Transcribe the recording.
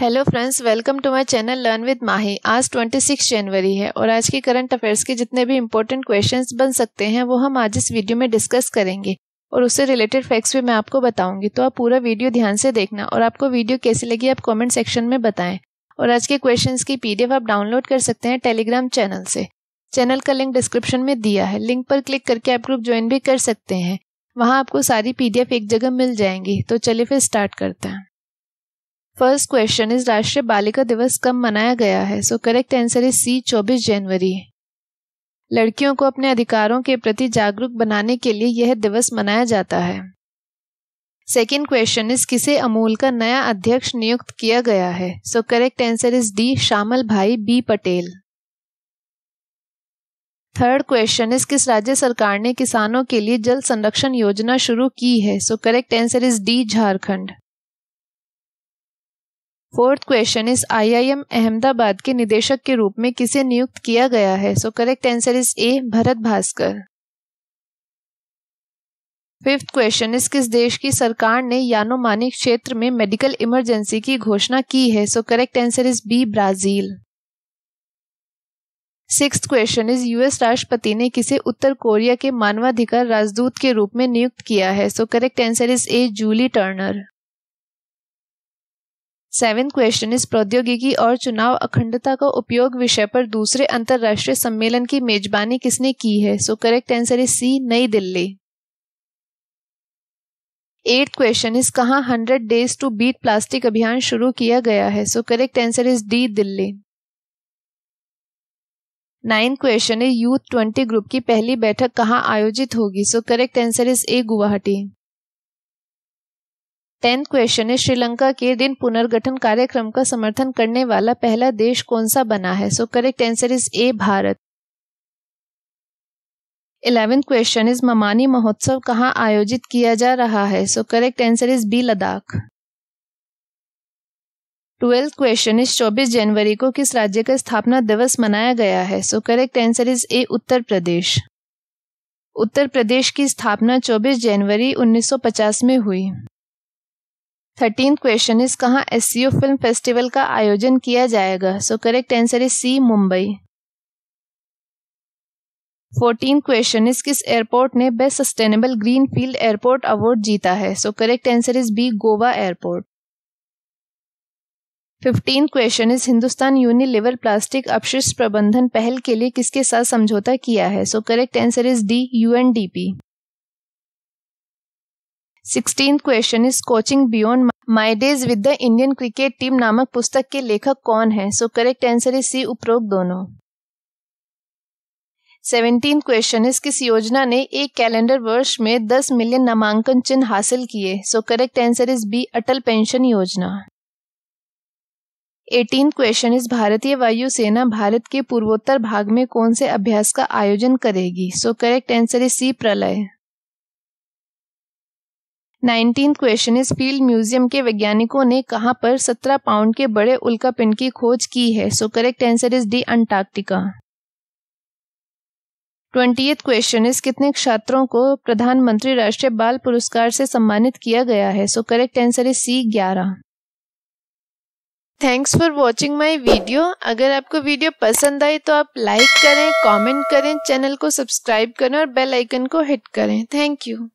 hello friends welcome to my channel learn with Mahi आज 26 जनवरी है और आज के करंट अफेयर्स के जितने भी इम्पोर्टेंट क्वेश्चंस बन सकते हैं वो हम आज इस वीडियो में डिस्कस करेंगे और उससे रिलेटेड फैक्ट्स भी मैं आपको बताऊंगी तो आप पूरा वीडियो ध्यान से देखना और आपको वीडियो कैसी लगी आप कॉमेंट सेक्शन में बताएं और आज के क्वेश्चन की पी आप डाउनलोड कर सकते हैं टेलीग्राम चैनल से चैनल का लिंक डिस्क्रिप्शन में दिया है लिंक पर क्लिक करके आप ग्रुप ज्वाइन भी कर सकते हैं वहाँ आपको सारी पी एक जगह मिल जाएंगी तो चलिए फिर स्टार्ट करते हैं फर्स्ट क्वेश्चन इज राष्ट्रीय बालिका दिवस कब मनाया गया है so correct answer is C चौबीस जनवरी लड़कियों को अपने अधिकारों के प्रति जागरूक बनाने के लिए यह दिवस मनाया जाता है सेकेंड क्वेश्चन इज किसे अमूल का नया अध्यक्ष नियुक्त किया गया है so correct answer is D Shyamal Bhai B Patel third question is किस राज्य सरकार ने किसानों के लिए जल संरक्षण योजना शुरू की है so correct answer is D Jharkhand fourth question is IIM Ahmedabad के निदेशक के रूप में किसे नियुक्त किया गया है so correct answer is A Bharat Bhaskar fifth question is किस देश की सरकार ने यानो क्षेत्र में मेडिकल इमरजेंसी की घोषणा की है so correct answer is B Brazil six question is US राष्ट्रपति ने किसे उत्तर कोरिया के मानवाधिकार राजदूत के रूप में नियुक्त किया है so correct answer is A Julie Turner seven question is प्रौद्योगिकी और चुनाव अखंडता का उपयोग विषय पर दूसरे अंतर्राष्ट्रीय सम्मेलन की मेजबानी किसने की है so correct answer is C New Delhi eight question is कहाँ hundred days to beat plastic अभियान शुरू किया गया है so correct answer is D Delhi nine question is youth twenty group की पहली बैठक कहाँ आयोजित होगी so correct answer is A Guwahati tenth question है श्रीलंका के दिन पुनर्गठन कार्यक्रम का समर्थन करने वाला पहला देश कौन सा बना है so correct answer is A Bharat eleventh question is ममानी महोत्सव कहाँ आयोजित किया जा रहा है so correct answer is B Ladakh twelfth question is चौबीस जनवरी को किस राज्य का स्थापना दिवस मनाया गया है so correct answer is A Uttar Pradesh Uttar Pradesh की स्थापना 24 जनवरी 1950 में हुई थर्टीन क्वेश्चन इज कहाँ एस फिल्म फेस्टिवल का आयोजन किया जाएगा so correct answer is C Mumbai fourteen question is किस एयरपोर्ट ने best sustainable green field airport award जीता है so correct answer is B Goa airport fifteen question is Hindustan Unilever plastic अपशिष्ट प्रबंधन पहल के लिए किसके साथ समझौता किया है so correct answer is D UNDP sixteen question is coaching beyond my days with the Indian cricket team नामक पुस्तक के लेखक कौन है so correct answer is C उपरोक्त दोनों सेवेंटीन क्वेश्चन इज किस योजना ने एक कैलेंडर वर्ष में दस मिलियन नामांकन चिन्ह हासिल किए so correct answer is B Atal pension Yojana eighteen question is भारतीय वायुसेना भारत के पूर्वोत्तर भाग में कौन से अभ्यास का आयोजन करेगी so correct answer is C Pralay nineteen question is field museum के वैज्ञानिकों ने कहाँ पर सत्रह पाउंड के बड़े पिंड की खोज की है so correct answer is D Antarctica twenty question is कितने छात्रों को प्रधानमंत्री राष्ट्रीय बाल पुरस्कार से सम्मानित किया गया है so correct answer is C ग्यारह thanks for watching my video अगर आपको वीडियो पसंद आई तो आप लाइक करें कॉमेंट करें चैनल को सब्सक्राइब करें और बेल आइकन को हिट करें थैंक यू